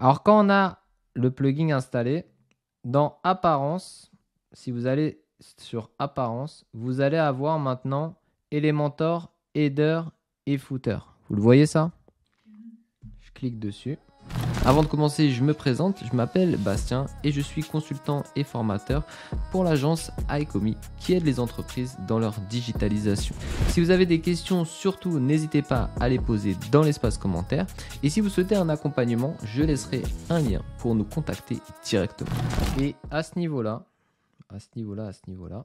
Alors quand on a le plugin installé, dans Apparence, si vous allez sur Apparence, vous allez avoir maintenant Elementor, Header et Footer. Vous le voyez ça Je clique dessus. Avant de commencer, je me présente, je m'appelle Bastien et je suis consultant et formateur pour l'agence iComi qui aide les entreprises dans leur digitalisation. Si vous avez des questions, surtout n'hésitez pas à les poser dans l'espace commentaire et si vous souhaitez un accompagnement, je laisserai un lien pour nous contacter directement. Et à ce niveau-là, à ce niveau-là, à ce niveau-là,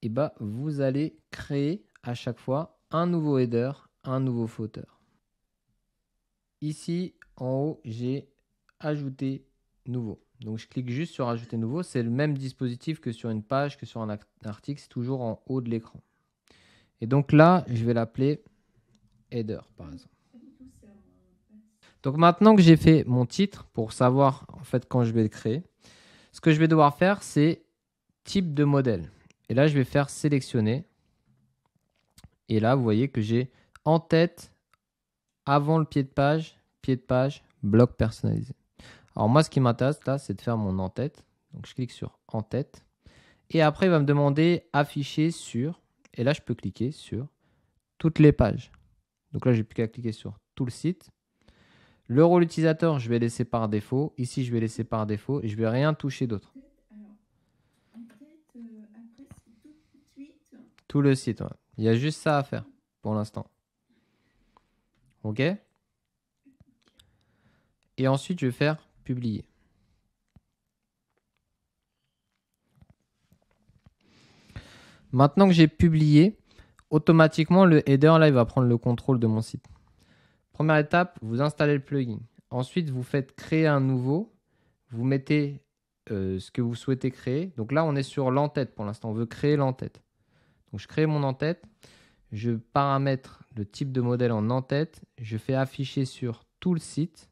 et eh bah ben, vous allez créer à chaque fois un nouveau header, un nouveau fauteur. Ici, en haut, j'ai ajouté nouveau. Donc je clique juste sur ajouter nouveau. C'est le même dispositif que sur une page, que sur un article. C'est toujours en haut de l'écran. Et donc là, je vais l'appeler header, par exemple. Donc maintenant que j'ai fait mon titre pour savoir en fait quand je vais le créer, ce que je vais devoir faire, c'est type de modèle. Et là, je vais faire sélectionner. Et là, vous voyez que j'ai en tête, avant le pied de page, pied de page, bloc personnalisé. Alors moi, ce qui m'intéresse là, c'est de faire mon en-tête. Donc je clique sur en-tête. Et après, il va me demander afficher sur. Et là, je peux cliquer sur toutes les pages. Donc là, j'ai plus qu'à cliquer sur tout le site. Le rôle utilisateur, je vais laisser par défaut. Ici, je vais laisser par défaut et je vais rien toucher d'autre. Tout le site, il y a juste ça à faire pour l'instant. Ok et ensuite, je vais faire publier. Maintenant que j'ai publié, automatiquement, le header là, il va prendre le contrôle de mon site. Première étape, vous installez le plugin. Ensuite, vous faites créer un nouveau. Vous mettez euh, ce que vous souhaitez créer. Donc là, on est sur l'entête pour l'instant. On veut créer l'entête. Donc je crée mon entête. Je paramètre le type de modèle en entête. Je fais afficher sur tout le site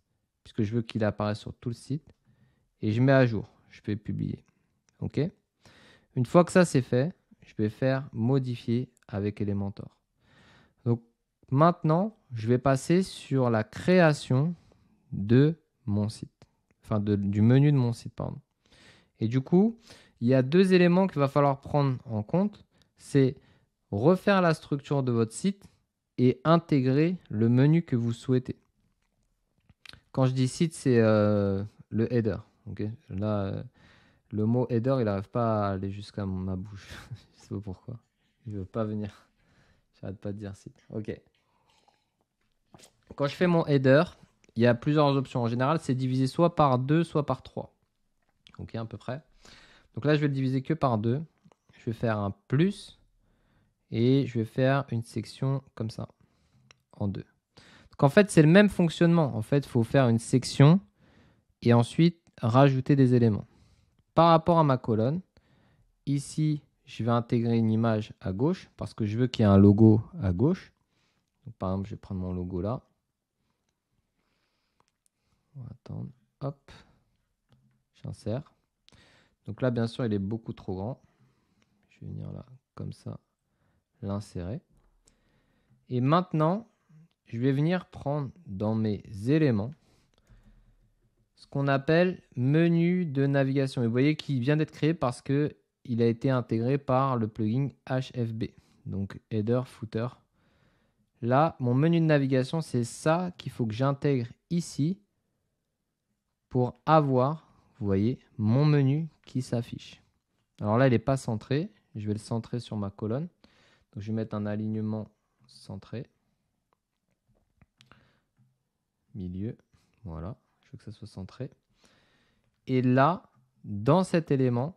que je veux qu'il apparaisse sur tout le site. Et je mets à jour. Je peux publier. OK Une fois que ça c'est fait, je vais faire modifier avec Elementor. Donc maintenant, je vais passer sur la création de mon site. Enfin, du menu de mon site, pardon. Et du coup, il y a deux éléments qu'il va falloir prendre en compte. C'est refaire la structure de votre site et intégrer le menu que vous souhaitez. Quand je dis site, c'est euh, le header. Là, euh, le mot header, il n'arrive pas à aller jusqu'à ma bouche. je sais pas pourquoi. Il veut pas venir. J'arrête pas de dire site. Ok. Quand je fais mon header, il y a plusieurs options. En général, c'est divisé soit par 2, soit par 3. Ok, à peu près. Donc là, je vais le diviser que par 2. Je vais faire un plus et je vais faire une section comme ça, en deux qu'en fait, c'est le même fonctionnement. En fait, il faut faire une section et ensuite rajouter des éléments. Par rapport à ma colonne, ici, je vais intégrer une image à gauche parce que je veux qu'il y ait un logo à gauche. par exemple, je vais prendre mon logo là. On attendre. Hop. J'insère. Donc là, bien sûr, il est beaucoup trop grand. Je vais venir là, comme ça, l'insérer. Et maintenant, je vais venir prendre dans mes éléments ce qu'on appelle menu de navigation. Et vous voyez qu'il vient d'être créé parce que il a été intégré par le plugin HFB, donc header, footer. Là, mon menu de navigation, c'est ça qu'il faut que j'intègre ici pour avoir, vous voyez, mon menu qui s'affiche. Alors là, il n'est pas centré. Je vais le centrer sur ma colonne. Donc, je vais mettre un alignement centré milieu. Voilà, je veux que ça soit centré. Et là, dans cet élément,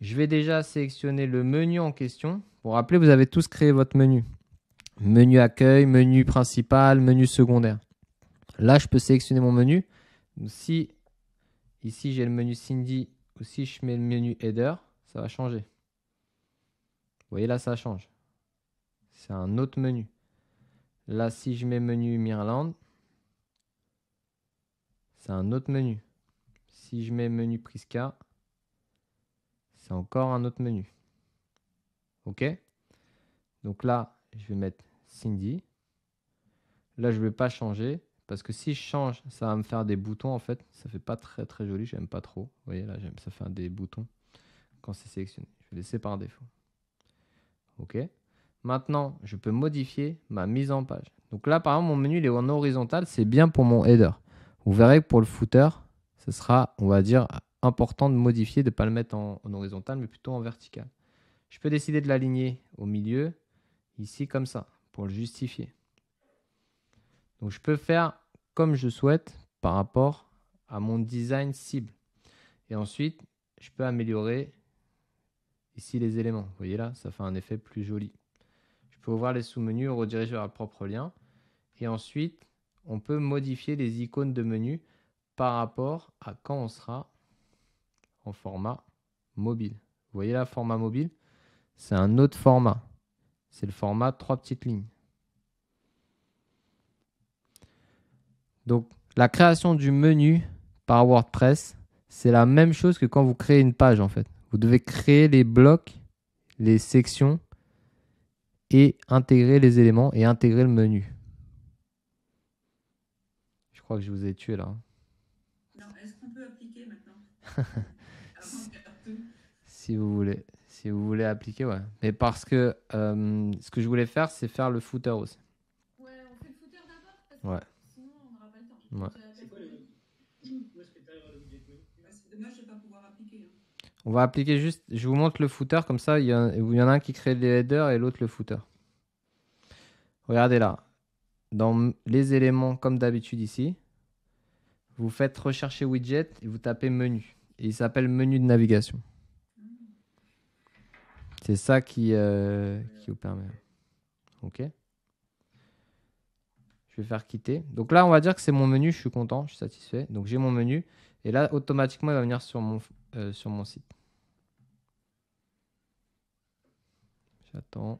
je vais déjà sélectionner le menu en question. Pour rappeler, vous avez tous créé votre menu. Menu accueil, menu principal, menu secondaire. Là, je peux sélectionner mon menu. Si ici j'ai le menu Cindy ou si je mets le menu header, ça va changer. Vous voyez là, ça change. C'est un autre menu. Là, si je mets menu Mirland, c'est un autre menu. Si je mets menu Prisca, c'est encore un autre menu. OK Donc là, je vais mettre Cindy. Là, je ne vais pas changer parce que si je change, ça va me faire des boutons en fait. Ça fait pas très très joli, j'aime pas trop. Vous voyez là, j'aime ça faire des boutons quand c'est sélectionné. Je vais laisser par défaut. OK Maintenant, je peux modifier ma mise en page. Donc là, par exemple, mon menu il est en horizontal, c'est bien pour mon header. Vous verrez que pour le footer, ce sera, on va dire, important de modifier, de ne pas le mettre en, horizontal, mais plutôt en vertical. Je peux décider de l'aligner au milieu, ici comme ça, pour le justifier. Donc je peux faire comme je souhaite par rapport à mon design cible. Et ensuite, je peux améliorer ici les éléments. Vous voyez là, ça fait un effet plus joli. Je peux ouvrir les sous-menus, rediriger vers le propre lien. Et ensuite, on peut modifier les icônes de menu par rapport à quand on sera en format mobile. Vous voyez là, format mobile, c'est un autre format. C'est le format trois petites lignes. Donc, la création du menu par WordPress, c'est la même chose que quand vous créez une page en fait. Vous devez créer les blocs, les sections et intégrer les éléments et intégrer le menu. Je crois que je vous ai tué là. Non, est-ce qu'on peut appliquer maintenant si, si vous voulez, si vous voulez appliquer, ouais. Mais parce que euh, ce que je voulais faire, c'est faire le footer aussi. Ouais, on fait le footer d'abord. Parce que ouais. Sinon, on n'aura pas le temps. Ouais. C'est quoi le je vais ah, pas pouvoir appliquer. Hein. On va appliquer juste. Je vous montre le footer comme ça. il y en a un qui crée les headers et l'autre le footer. Regardez là. Dans les éléments, comme d'habitude ici, vous faites rechercher widget et vous tapez menu. Et il s'appelle menu de navigation. C'est ça qui, euh, qui vous permet. OK Je vais faire quitter. Donc là, on va dire que c'est mon menu. Je suis content, je suis satisfait. Donc j'ai mon menu. Et là, automatiquement, il va venir sur mon, euh, sur mon site. J'attends.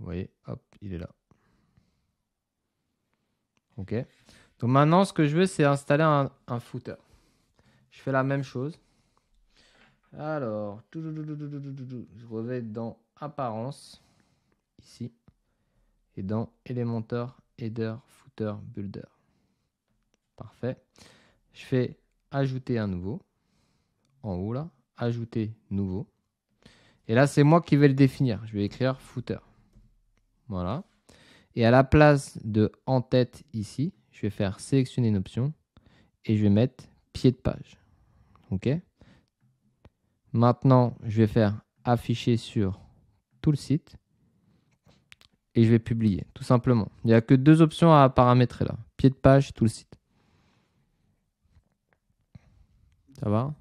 Vous voyez, hop, il est là. OK. Donc maintenant, ce que je veux, c'est installer un, footer. Je fais la même chose. Alors, je reviens dans Apparence, ici, et dans Elementor, Header, Footer, Builder. Parfait. Je fais Ajouter un nouveau. En haut, là. Ajouter nouveau. Et là, c'est moi qui vais le définir. Je vais écrire Footer. Voilà. Et à la place de en tête ici, je vais faire sélectionner une option et je vais mettre pied de page. OK Maintenant, je vais faire afficher sur tout le site et je vais publier, tout simplement. Il n'y a que deux options à paramétrer là. Pied de page, tout le site. Ça va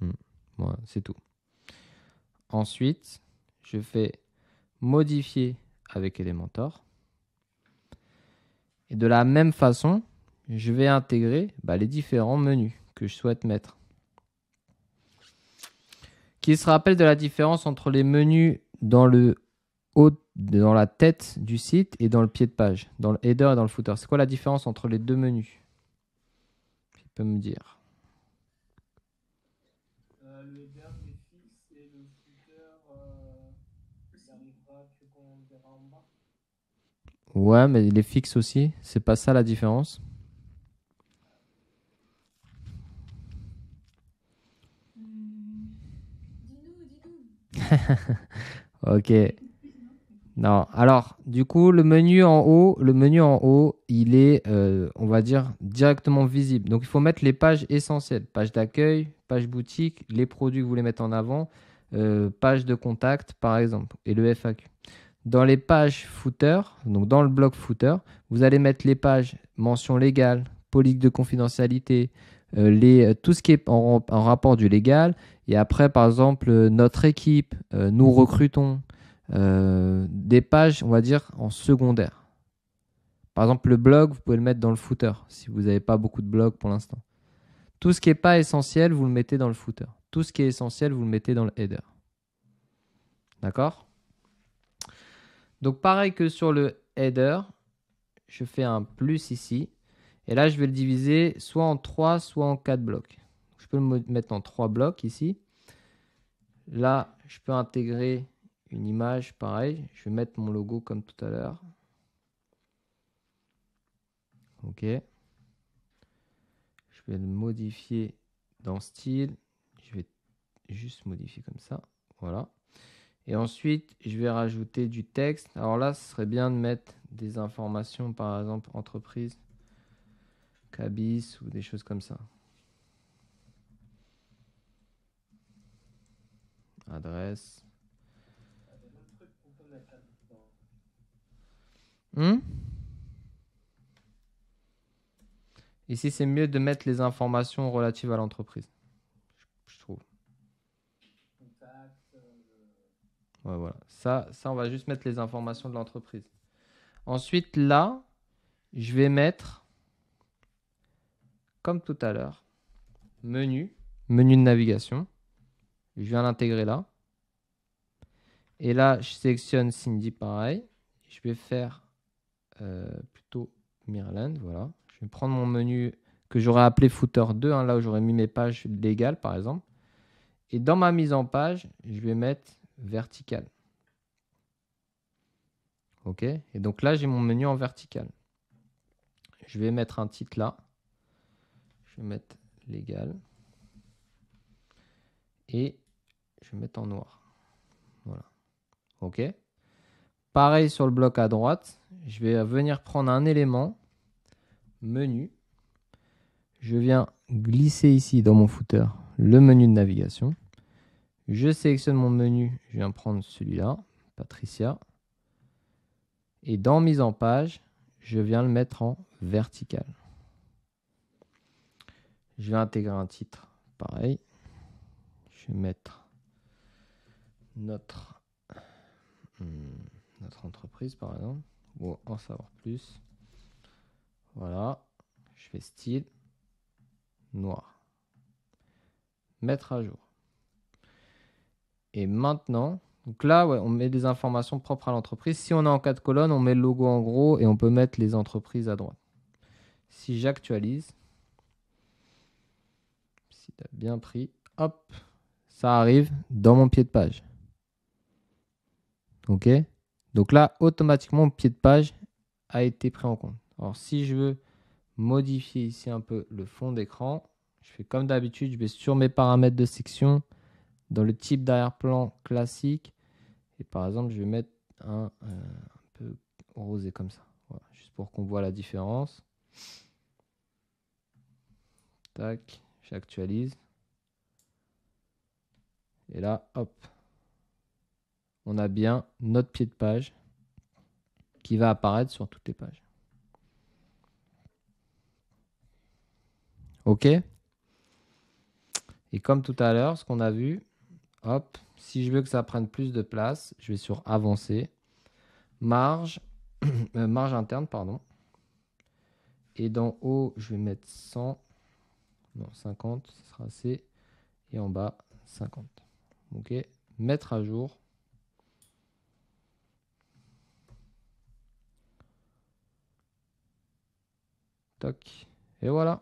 hmm. c'est tout. Ensuite, je fais modifier avec Elementor. Et de la même façon, je vais intégrer bah, les différents menus que je souhaite mettre. Qui se rappelle de la différence entre les menus dans le haut, dans la tête du site et dans le pied de page, dans le header et dans le footer C'est quoi la différence entre les deux menus tu peut me dire. Ouais, mais il est fixe aussi. C'est pas ça la différence. ok. Non. Alors, du coup, le menu en haut, le menu en haut, il est, euh, on va dire, directement visible. Donc, il faut mettre les pages essentielles page d'accueil, page boutique, les produits que vous voulez mettre en avant, euh, page de contact, par exemple, et le FAQ. Dans les pages footer, donc dans le blog footer, vous allez mettre les pages mention légale, politique de confidentialité, euh, euh, tout ce qui est en, rapport du légal. Et après, par exemple, euh, notre équipe, nous recrutons des pages, on va dire, en secondaire. Par exemple, le blog, vous pouvez le mettre dans le footer si vous n'avez pas beaucoup de blogs pour l'instant. Tout ce qui n'est pas essentiel, vous le mettez dans le footer. Tout ce qui est essentiel, vous le mettez dans le header. D'accord donc pareil que sur le header, je fais un plus ici. Et là, je vais le diviser soit en 3, soit en quatre blocs. Je peux le mettre en 3 blocs ici. Là, je peux intégrer une image, pareil. Je vais mettre mon logo comme tout à l'heure. OK. Je vais le modifier dans style. Je vais juste modifier comme ça. Voilà. Et ensuite, je vais rajouter du texte. Alors là, ce serait bien de mettre des informations, par exemple, entreprise, cabis ou des choses comme ça. Adresse. Hmm? Ici, c'est mieux de mettre les informations relatives à l'entreprise. voilà. Ça, ça, on va juste mettre les informations de l'entreprise. Ensuite, là, je vais mettre, comme tout à l'heure, menu, menu de navigation. Je viens l'intégrer là. Et là, je sélectionne Cindy pareil. Je vais faire euh, plutôt Mirland. Voilà. Je vais prendre mon menu que j'aurais appelé footer 2, hein. là où j'aurais mis mes pages légales par exemple. Et dans ma mise en page, je vais mettre vertical. OK Et donc là, j'ai mon menu en vertical. Je vais mettre un titre là. Je vais mettre légal. Et je vais mettre en noir. Voilà. OK Pareil sur le bloc à droite, je vais venir prendre un élément, menu. Je viens glisser ici dans mon footer le menu de navigation. Je sélectionne mon menu, je viens prendre celui-là, Patricia. Et dans mise en page, je viens le mettre en vertical. Je vais intégrer un titre, pareil. Je vais mettre notre, hmm, entreprise, par exemple, Ou en savoir plus. Voilà, je fais style noir. Mettre à jour. Et maintenant, donc là, on met des informations propres à l'entreprise. Si on est en quatre colonnes, on met le logo en gros et on peut mettre les entreprises à droite. Si j'actualise, si tu as bien pris, hop, ça arrive dans mon pied de page. OK Donc là, automatiquement, mon pied de page a été pris en compte. Alors si je veux modifier ici un peu le fond d'écran, je fais comme d'habitude, je vais sur mes paramètres de section, dans le type d'arrière-plan classique. Et par exemple, je vais mettre un, euh, un peu rosé comme ça. Voilà, juste pour qu'on voit la différence. Tac, j'actualise. Et là, hop, on a bien notre pied de page qui va apparaître sur toutes les pages. OK Et comme tout à l'heure, ce qu'on a vu, Hop. Si je veux que ça prenne plus de place, je vais sur avancer. Marge. Euh, marge interne, pardon. Et dans haut, je vais mettre 100. Non, 50, ce sera assez. Et en bas, 50. OK. Mettre à jour. Toc. Et voilà.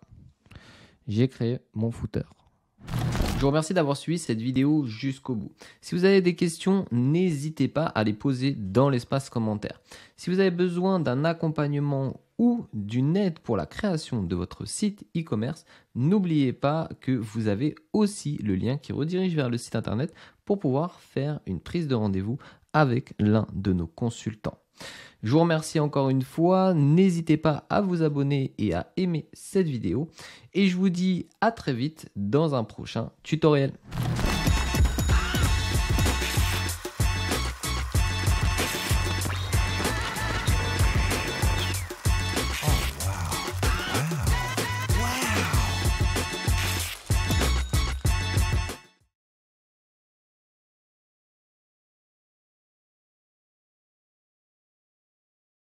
J'ai créé mon footer. Je vous remercie d'avoir suivi cette vidéo jusqu'au bout. Si vous avez des questions, n'hésitez pas à les poser dans l'espace commentaire. Si vous avez besoin d'un accompagnement ou d'une aide pour la création de votre site e-commerce, n'oubliez pas que vous avez aussi le lien qui redirige vers le site internet pour pouvoir faire une prise de rendez-vous avec l'un de nos consultants. Je vous remercie encore une fois. N'hésitez pas à vous abonner et à aimer cette vidéo. Et je vous dis à très vite dans un prochain tutoriel.